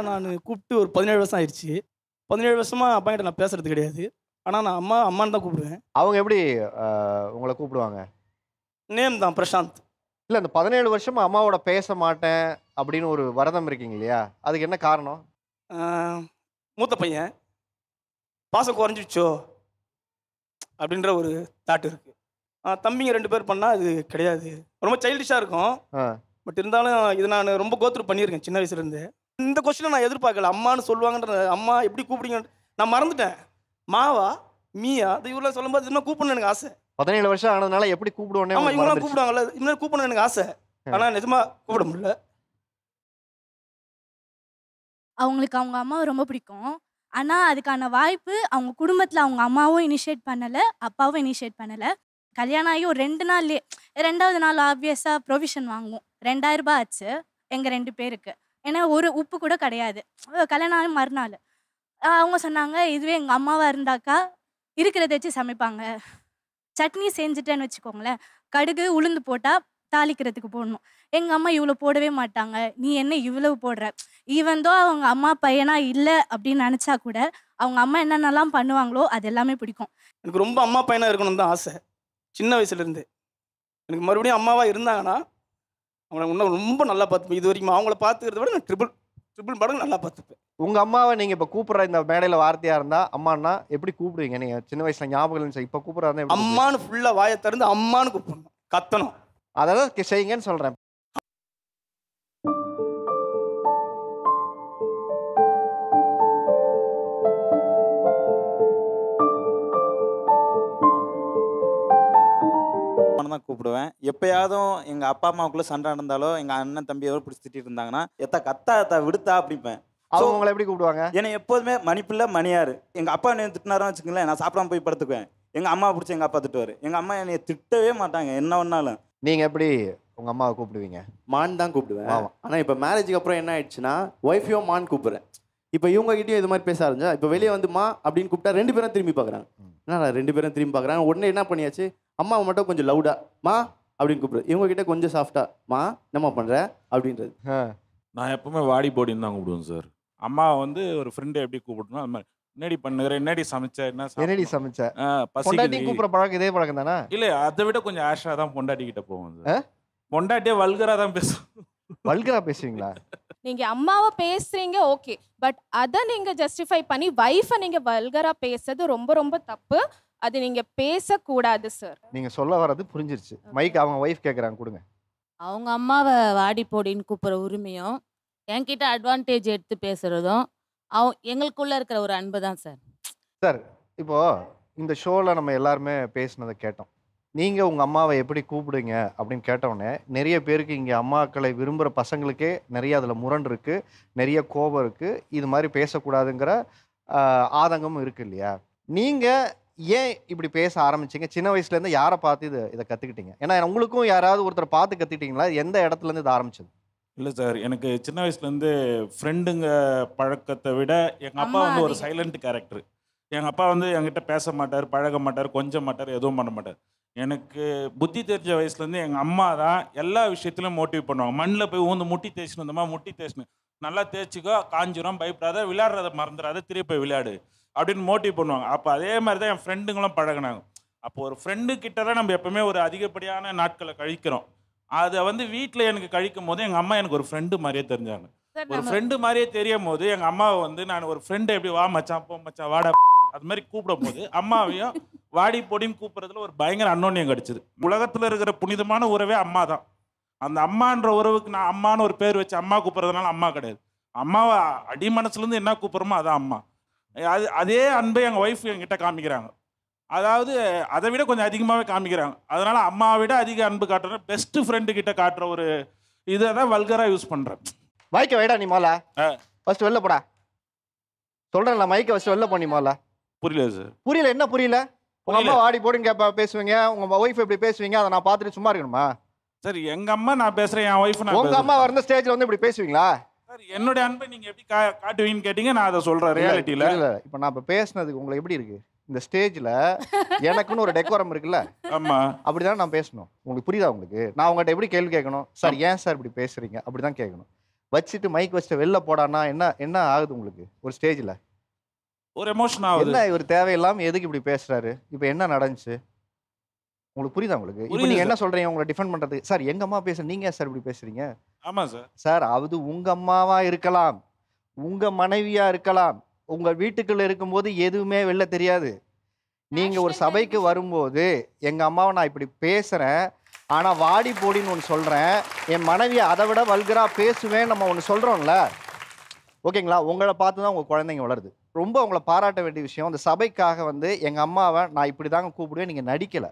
அம்மாவை நான் கூப்பிட்டு ஒரு பதினேழு வருஷம் ஆயிடுச்சு பதினேழு வருஷமாக அப்பா கிட்ட நான் பேசுறது கிடையாது ஆனால் நான் அம்மா அம்மான்னு தான் கூப்பிடுவேன் அவங்க எப்படி உங்களை கூப்பிடுவாங்க நேம் தான் பிரசாந்த் இல்லை அந்த பதினேழு வருஷம் அம்மாவோட பேச மாட்டேன் அப்படின்னு ஒரு வரதம் இருக்கீங்க இல்லையா அதுக்கு என்ன காரணம் மூத்த பையன் பாசம் குறைஞ்சிடுச்சோ அப்படின்ற ஒரு தாட் இருக்கு தம்பிங்க ரெண்டு பேர் பண்ணால் அது கிடையாது ரொம்ப சைல்டிஷாக இருக்கும் பட் இருந்தாலும் இது நான் ரொம்ப கோத்துரு பண்ணியிருக்கேன் சின்ன வயசுலேருந்து இந்த கொஸ்டினை நான் எதிர்பார்க்கல அம்மான்னு சொல்லுவாங்கன்ற அம்மா எப்படி கூப்பிடுங்க நான் மறந்துட்டேன் மாவா மீயா இது சொல்லும் சொல்லும்போது இன்னும் கூப்பிடணும் எனக்கு ஆசை பதினேழு வருஷம் ஆனதுனால எப்படி கூப்பிடுவோம் அம்மா இவங்களாம் கூப்பிடுவாங்கல்ல இன்னும் கூப்பிடணும் எனக்கு ஆசை ஆனா நிஜமா கூப்பிட முடியல அவங்களுக்கு அவங்க அம்மாவை ரொம்ப பிடிக்கும் ஆனால் அதுக்கான வாய்ப்பு அவங்க குடும்பத்தில் அவங்க அம்மாவும் இனிஷியேட் பண்ணலை அப்பாவும் இனிஷியேட் பண்ணலை கல்யாணம் ஆகி ஒரு ரெண்டு நாள்லேயே ரெண்டாவது நாள் ஆப்வியஸாக ப்ரொவிஷன் வாங்குவோம் ரெண்டாயிரம் ரூபாய் ஆச்சு எங்கள் ரெண்டு பேருக்கு ஏன்னா ஒரு உப்பு கூட கிடையாது கல்யாணம் மறுநாள் அவங்க சொன்னாங்க இதுவே எங்கள் அம்மாவாக இருந்தாக்கா இருக்கிறத வச்சு சமைப்பாங்க சட்னி செஞ்சுட்டேன்னு வச்சுக்கோங்களேன் கடுகு உளுந்து போட்டால் தாளிக்கிறதுக்கு போடணும் எங்கள் அம்மா இவ்வளோ போடவே மாட்டாங்க நீ என்ன இவ்வளவு போடுற ஈவந்தோ அவங்க அம்மா பையனா இல்லை அப்படின்னு நினச்சா கூட அவங்க அம்மா என்னென்னலாம் பண்ணுவாங்களோ அது எல்லாமே பிடிக்கும் எனக்கு ரொம்ப அம்மா பையனாக இருக்கணும் தான் ஆசை சின்ன வயசுலேருந்து எனக்கு மறுபடியும் அம்மாவாக இருந்தாங்கன்னா அவனை இன்னும் ரொம்ப நல்லா பார்த்துப்பேன் இது வரைக்கும் அவங்கள பார்த்துக்கிறத விட நான் ட்ரிபிள் ட்ரிபிள் மடங்கு நல்லா பார்த்துப்பேன் உங்கள் அம்மாவை நீங்கள் இப்போ கூப்பிட்ற இந்த மேடையில் வார்த்தையாக இருந்தால் அம்மானா எப்படி கூப்பிடுவீங்க நீங்கள் சின்ன வயசில் ஞாபகம் சார் இப்போ கூப்பிட்றாருன்னா அம்மானு ஃபுல்லாக வாயை திறந்து அம்மானு கூப்பிடணும் கத்தணும் தான் செய்யுங்கன்னு சொல்கிறேன் தான் கூப்பிடுவேன் எப்பயாவதும் எங்க அப்பா அம்மாவுக்குள்ள சண்டை நடந்தாலோ எங்க அண்ணன் தம்பி எவ்வளோ பிடிச்சி திட்டிட்டு இருந்தாங்கன்னா எத்தா கத்தா எத்தா விடுத்தா அப்படிப்பேன் அவங்க உங்களை எப்படி கூப்பிடுவாங்க ஏன்னா எப்போதுமே மணிப்பிள்ள மணியாரு எங்க அப்பா என்ன திட்டினாரோ வச்சுக்கங்களேன் நான் சாப்பிடாம போய் படுத்துக்குவேன் எங்க அம்மா பிடிச்சி எங்க அப்பா திட்டுவாரு எங்க அம்மா என்னை திட்டவே மாட்டாங்க என்ன ஒன்னாலும் நீங்க எப்படி உங்க அம்மாவை கூப்பிடுவீங்க மான் தான் கூப்பிடுவேன் ஆனா இப்ப மேரேஜுக்கு அப்புறம் என்ன ஆயிடுச்சுன்னா ஒய்ஃபையும் மான் இப்ப இவங்க இவங்ககிட்டயும் இது மாதிரி பேச ஆரம்பிச்சா இப்ப வெளியே வந்து மா அப்படின்னு கூப்பிட்டா ரெண்டு பேரும் திரும்பி பாக்குறாங்க நான் ரெண்டு பேரும் திரும்பி பார்க்குறேன் உடனே என்ன பண்ணியாச்சு அம்மாவை மட்டும் கொஞ்சம் லவுடா மா அப்படின்னு கூப்பிடுறேன் இவங்க கிட்ட கொஞ்சம் சாஃப்டா மா என்னம்மா பண்ணுறேன் அப்படின்றது நான் எப்பவுமே வாடி போடின்னு தான் கூப்பிடுவேன் சார் அம்மா வந்து ஒரு ஃப்ரெண்டு எப்படி கூப்பிடணும் அது மாதிரி என்னடி பண்ணுற என்னடி சமைச்ச என்ன என்னடி சமைச்ச பொண்டாட்டி கூப்பிட்ற பழக்கம் இதே பழக்கம் தானே இல்லை அதை விட கொஞ்சம் ஆஷாக தான் பொண்டாட்டி கிட்ட போவோம் பொண்டாட்டியே வல்கரா தான் பேசுவோம் வல்கரா பேசுவீங்களா நீங்கள் அம்மாவை பேசுகிறீங்க ஓகே பட் அதை நீங்கள் ஜஸ்டிஃபை பண்ணி வைஃபை நீங்கள் வல்கராக பேசுறது ரொம்ப ரொம்ப தப்பு அது நீங்கள் பேசக்கூடாது சார் நீங்கள் சொல்ல வர்றது புரிஞ்சிருச்சு மைக் அவங்க ஒய்ஃப் கேட்குறாங்க கொடுங்க அவங்க அம்மாவை வாடி போடின்னு கூப்பிட்ற உரிமையும் என்கிட்ட அட்வான்டேஜ் எடுத்து பேசுகிறதும் அவ எங்களுக்குள்ளே இருக்கிற ஒரு அன்பு தான் சார் சார் இப்போது இந்த ஷோவில் நம்ம எல்லாருமே பேசினதை கேட்டோம் நீங்கள் உங்கள் அம்மாவை எப்படி கூப்பிடுங்க அப்படின்னு கேட்டவுடனே நிறைய பேருக்கு இங்கே அம்மாக்களை விரும்புகிற பசங்களுக்கே நிறைய அதில் முரண் இருக்குது நிறைய கோபம் இருக்குது இது மாதிரி பேசக்கூடாதுங்கிற ஆதங்கமும் இருக்குது இல்லையா நீங்கள் ஏன் இப்படி பேச ஆரம்பிச்சிங்க சின்ன வயசுலேருந்து யாரை பார்த்து இது இதை கற்றுக்கிட்டீங்க ஏன்னா உங்களுக்கும் யாராவது ஒருத்தர் பார்த்து கற்றுக்கிட்டீங்களா எந்த இடத்துலேருந்து இது ஆரம்பிச்சது இல்லை சார் எனக்கு சின்ன வயசுலேருந்து ஃப்ரெண்டுங்க பழக்கத்தை விட எங்கள் அப்பா வந்து ஒரு சைலண்ட் கேரக்டர் எங்கள் அப்பா வந்து என்கிட்ட பேச மாட்டார் பழக மாட்டார் கொஞ்சம் மாட்டார் எதுவும் பண்ண மாட்டார் எனக்கு புத்தி தெரிஞ்ச வயசுலேருந்து எங்கள் அம்மா தான் எல்லா விஷயத்துலையும் மோட்டிவ் பண்ணுவாங்க மண்ணில் போய் ஊந்து முட்டி தேய்ச்சின்னு வந்தோமா முட்டி தேய்ச்சினு நல்லா தேய்ச்சிக்கோ காஞ்சிரும் பயப்படாத விளையாடுறத மறந்துடாத திருப்பி போய் விளையாடு அப்படின்னு மோட்டிவ் பண்ணுவாங்க அப்போ அதே மாதிரி தான் என் ஃப்ரெண்டுங்களும் பழகினாங்க அப்போ ஒரு ஃப்ரெண்டு கிட்ட தான் நம்ம எப்போவுமே ஒரு அதிகப்படியான நாட்களை கழிக்கிறோம் அதை வந்து வீட்டில் எனக்கு கழிக்கும் போது எங்கள் அம்மா எனக்கு ஒரு ஃப்ரெண்டு மாதிரியே தெரிஞ்சாங்க ஒரு ஃப்ரெண்டு மாதிரியே தெரியும் போது எங்கள் அம்மாவை வந்து நான் ஒரு ஃப்ரெண்டு எப்படி வா மச்சான் போ மச்சான் வாடா அது மாதிரி கூப்பிடும் போது அம்மாவையும் வாடி பொடின்னு கூப்பிட்றதுல ஒரு பயங்கர அன்னோன்யம் கிடச்சிது உலகத்தில் இருக்கிற புனிதமான உறவே அம்மா தான் அந்த அம்மான்ற உறவுக்கு நான் அம்மான்னு ஒரு பேர் வச்சு அம்மா கூப்பிட்றதுனால அம்மா கிடையாது அம்மாவை அடி மனசுலேருந்து என்ன கூப்பிட்றமோ அதான் அம்மா அது அதே அன்பை எங்கள் ஒய்ஃப் என்கிட்ட காமிக்கிறாங்க அதாவது அதை விட கொஞ்சம் அதிகமாகவே காமிக்கிறாங்க அதனால் அம்மாவை விட அதிக அன்பு காட்டுற பெஸ்ட் ஃப்ரெண்டு கிட்ட காட்டுற ஒரு இதை தான் வல்கராக யூஸ் பண்ணுறேன் வாய்க்க வைடா நீ மாலா ஃபர்ஸ்ட் வெளில போடா சொல்கிறேன் மைக்கை ஃபஸ்ட்டு வெளில போனி மாலா புரியல சார் புரியல என்ன புரியல உங்க அம்மா வாடி போடுங்க கேப்பா பேசுவீங்க உங்க ஒய்ஃப் இப்படி பேசுவீங்க அதை நான் பார்த்துட்டு சும்மா இருக்கணுமா சரி எங்க அம்மா நான் பேசுறேன் என் ஒய்ஃப் நான் உங்க அம்மா வந்த ஸ்டேஜ்ல வந்து இப்படி பேசுவீங்களா சார் என்னோட அன்பை நீங்க எப்படி காட்டுவீங்கன்னு கேட்டீங்க நான் அதை சொல்றேன் ரியாலிட்டியில இல்ல இப்போ நான் இப்போ பேசுனதுக்கு உங்களை எப்படி இருக்கு இந்த ஸ்டேஜ்ல எனக்குன்னு ஒரு டெக்கோரம் இருக்குல்ல ஆமா அப்படிதான் நான் பேசணும் உங்களுக்கு புரியுதா உங்களுக்கு நான் உங்கள்கிட்ட எப்படி கேள்வி கேட்கணும் சார் ஏன் சார் இப்படி பேசுறீங்க அப்படிதான் கேட்கணும் வச்சுட்டு மைக் வச்சுட்டு வெளில போடானா என்ன என்ன ஆகுது உங்களுக்கு ஒரு ஸ்டேஜ்ல ஒரு எமோஷன் ஆகுது என்ன இவர் தேவையில்லாம எதுக்கு இப்படி பேசுறாரு இப்போ என்ன நடந்துச்சு உங்களுக்கு புரியுதா உங்களுக்கு இப்போ நீங்க என்ன சொல்றீங்க உங்களை டிஃபெண்ட் பண்றது சார் எங்க அம்மா பேச நீங்க சார் இப்படி பேசுறீங்க ஆமா சார் சார் அது உங்க அம்மாவா இருக்கலாம் உங்க மனைவியா இருக்கலாம் உங்க வீட்டுக்குள்ள இருக்கும்போது எதுவுமே வெளில தெரியாது நீங்க ஒரு சபைக்கு வரும்போது எங்க அம்மாவை நான் இப்படி பேசுறேன் ஆனா வாடி போடின்னு ஒன்று சொல்றேன் என் மனைவியை அதை விட வல்கரா பேசுவேன் நம்ம ஒன்று சொல்றோம்ல ஓகேங்களா உங்களை பார்த்து தான் உங்கள் குழந்தைங்க வளருது ரொம்ப உங்களை பாராட்ட வேண்டிய விஷயம் அந்த சபைக்காக வந்து எங்கள் அம்மாவை நான் இப்படி தாங்க கூப்பிடுவேன் நீங்கள் நடிக்கலை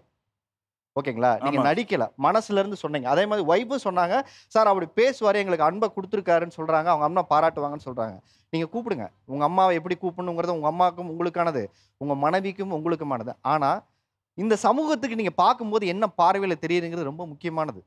ஓகேங்களா நீங்க நடிக்கல மனசுல இருந்து சொன்னீங்க அதே மாதிரி ஒய்ஃபும் சொன்னாங்க சார் அப்படி பேசுவார் எங்களுக்கு அன்பை கொடுத்துருக்காருன்னு சொல்றாங்க அவங்க அம்மா பாராட்டுவாங்கன்னு சொல்றாங்க நீங்க கூப்பிடுங்க உங்க அம்மாவை எப்படி கூப்பிடணுங்கிறது உங்க அம்மாவுக்கும் உங்களுக்கானது உங்க மனைவிக்கும் உங்களுக்குமானது ஆனா இந்த சமூகத்துக்கு நீங்க பார்க்கும்போது என்ன பார்வையில் தெரியுதுங்கிறது ரொம்ப முக்கியமானது